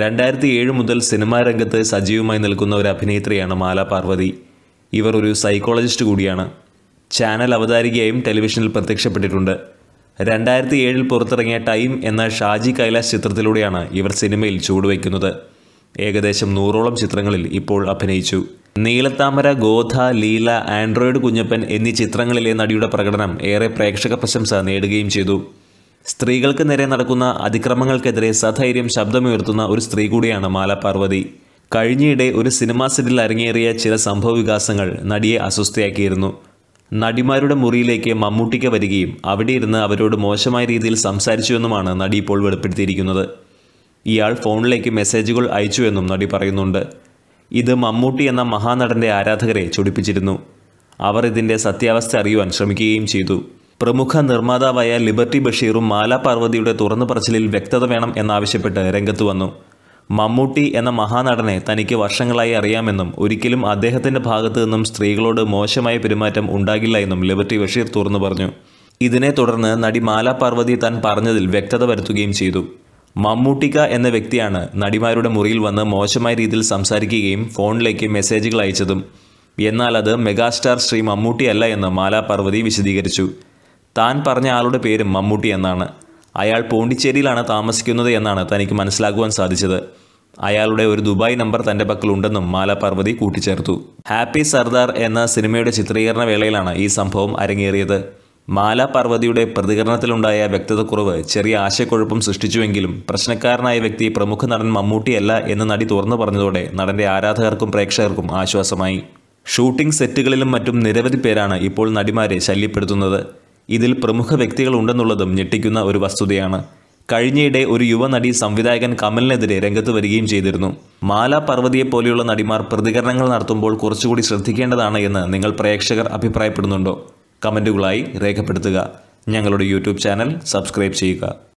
രണ്ടായിരത്തി ഏഴ് മുതൽ സിനിമാ രംഗത്ത് സജീവമായി നിൽക്കുന്ന ഒരു അഭിനേത്രിയാണ് മാല പാർവതി ഇവർ ഒരു സൈക്കോളജിസ്റ്റ് കൂടിയാണ് ചാനൽ അവതാരികയായും ടെലിവിഷനിൽ പ്രത്യക്ഷപ്പെട്ടിട്ടുണ്ട് രണ്ടായിരത്തി ഏഴിൽ പുറത്തിറങ്ങിയ ടൈം എന്ന ഷാജി കൈലാസ് ചിത്രത്തിലൂടെയാണ് ഇവർ സിനിമയിൽ ചുവടുവയ്ക്കുന്നത് ഏകദേശം നൂറോളം ചിത്രങ്ങളിൽ ഇപ്പോൾ അഭിനയിച്ചു നീലത്താമര ഗോധ ലീല ആൻഡ്രോയിഡ് കുഞ്ഞപ്പൻ എന്നീ ചിത്രങ്ങളിലെ നടിയുടെ പ്രകടനം ഏറെ പ്രേക്ഷക പ്രശംസ നേടുകയും ചെയ്തു സ്ത്രീകൾക്ക് നേരെ നടക്കുന്ന അതിക്രമങ്ങൾക്കെതിരെ സധൈര്യം ശബ്ദമുയർത്തുന്ന ഒരു സ്ത്രീ കൂടിയാണ് മാല പാർവതി കഴിഞ്ഞയിടെ ഒരു സിനിമാ സെറ്റിൽ അരങ്ങേറിയ ചില സംഭവ വികാസങ്ങൾ നടിയെ അസ്വസ്ഥയാക്കിയിരുന്നു നടിമാരുടെ മുറിയിലേക്ക് മമ്മൂട്ടിക്ക് വരികയും അവിടെ ഇരുന്ന് അവരോട് മോശമായ രീതിയിൽ സംസാരിച്ചുവെന്നുമാണ് നടി ഇപ്പോൾ വെളിപ്പെടുത്തിയിരിക്കുന്നത് ഇയാൾ ഫോണിലേക്ക് മെസ്സേജുകൾ അയച്ചു എന്നും നടി പറയുന്നുണ്ട് ഇത് മമ്മൂട്ടി എന്ന മഹാനടൻ്റെ ആരാധകരെ ചൊടിപ്പിച്ചിരുന്നു അവർ ഇതിൻ്റെ സത്യാവസ്ഥ അറിയുവാൻ ശ്രമിക്കുകയും ചെയ്തു പ്രമുഖ നിർമ്മാതാവായ ലിബർട്ടി ബഷീറും മാല പാർവതിയുടെ തുറന്നു പറച്ചിലിൽ വ്യക്തത വേണം എന്നാവശ്യപ്പെട്ട് രംഗത്തു വന്നു മമ്മൂട്ടി എന്ന മഹാനടനെ തനിക്ക് വർഷങ്ങളായി അറിയാമെന്നും ഒരിക്കലും അദ്ദേഹത്തിൻ്റെ ഭാഗത്തു നിന്നും സ്ത്രീകളോട് മോശമായ പെരുമാറ്റം ഉണ്ടാകില്ല എന്നും ലിബർട്ടി ബഷീർ തുറന്നു പറഞ്ഞു ഇതിനെ തുടർന്ന് നടി മാല പാർവതി താൻ പറഞ്ഞതിൽ വ്യക്തത വരുത്തുകയും ചെയ്തു മമ്മൂട്ടിക്ക എന്ന വ്യക്തിയാണ് നടിമാരുടെ മുറിയിൽ വന്ന് മോശമായ രീതിയിൽ സംസാരിക്കുകയും ഫോണിലേക്ക് മെസ്സേജുകൾ അയച്ചതും എന്നാൽ അത് മെഗാസ്റ്റാർ ശ്രീ മമ്മൂട്ടിയല്ല എന്ന് മാലാ പാർവതി വിശദീകരിച്ചു താൻ പറഞ്ഞ ആളുടെ പേര് മമ്മൂട്ടി എന്നാണ് അയാൾ പോണ്ടിച്ചേരിയിലാണ് താമസിക്കുന്നത് എന്നാണ് തനിക്ക് മനസ്സിലാക്കുവാൻ സാധിച്ചത് അയാളുടെ ഒരു ദുബായ് നമ്പർ തൻ്റെ പക്കലുണ്ടെന്നും മാല പാർവതി കൂട്ടിച്ചേർത്തു ഹാപ്പി സർദാർ എന്ന സിനിമയുടെ ചിത്രീകരണ വേളയിലാണ് ഈ സംഭവം അരങ്ങേറിയത് മാല പാർവതിയുടെ പ്രതികരണത്തിലുണ്ടായ വ്യക്തതക്കുറവ് ചെറിയ ആശയക്കുഴപ്പം സൃഷ്ടിച്ചുവെങ്കിലും പ്രശ്നക്കാരനായ വ്യക്തി പ്രമുഖ നടൻ മമ്മൂട്ടിയല്ല എന്ന് നടി തുറന്നു പറഞ്ഞതോടെ നടൻ്റെ ആരാധകർക്കും പ്രേക്ഷകർക്കും ആശ്വാസമായി ഷൂട്ടിംഗ് സെറ്റുകളിലും മറ്റും നിരവധി പേരാണ് ഇപ്പോൾ നടിമാരെ ശല്യപ്പെടുത്തുന്നത് ഇതിൽ പ്രമുഖ വ്യക്തികൾ ഉണ്ടെന്നുള്ളതും ഞെട്ടിക്കുന്ന ഒരു വസ്തുതയാണ് കഴിഞ്ഞയിടെ ഒരു യുവനടി സംവിധായകൻ കമലിനെതിരെ രംഗത്ത് വരികയും ചെയ്തിരുന്നു മാല പർവ്വതിയെ പോലെയുള്ള നടിമാർ പ്രതികരണങ്ങൾ നടത്തുമ്പോൾ കുറച്ചുകൂടി ശ്രദ്ധിക്കേണ്ടതാണ് എന്ന് നിങ്ങൾ പ്രേക്ഷകർ അഭിപ്രായപ്പെടുന്നുണ്ടോ കമൻറ്റുകളായി രേഖപ്പെടുത്തുക ഞങ്ങളുടെ യൂട്യൂബ് ചാനൽ സബ്സ്ക്രൈബ് ചെയ്യുക